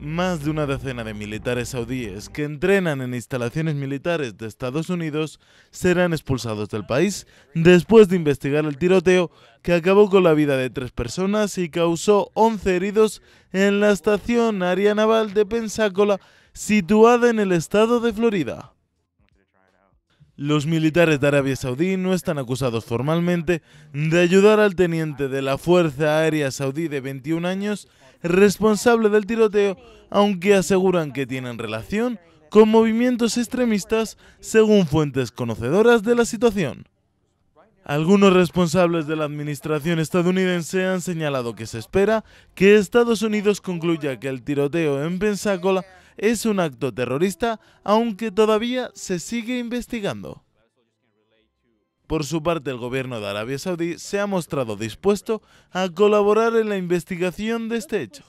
Más de una decena de militares saudíes que entrenan en instalaciones militares de Estados Unidos serán expulsados del país después de investigar el tiroteo que acabó con la vida de tres personas y causó 11 heridos en la estación aérea naval de Pensacola situada en el estado de Florida. Los militares de Arabia Saudí no están acusados formalmente de ayudar al teniente de la Fuerza Aérea Saudí de 21 años responsable del tiroteo, aunque aseguran que tienen relación con movimientos extremistas según fuentes conocedoras de la situación. Algunos responsables de la administración estadounidense han señalado que se espera que Estados Unidos concluya que el tiroteo en Pensacola es un acto terrorista, aunque todavía se sigue investigando. Por su parte, el gobierno de Arabia Saudí se ha mostrado dispuesto a colaborar en la investigación de este hecho.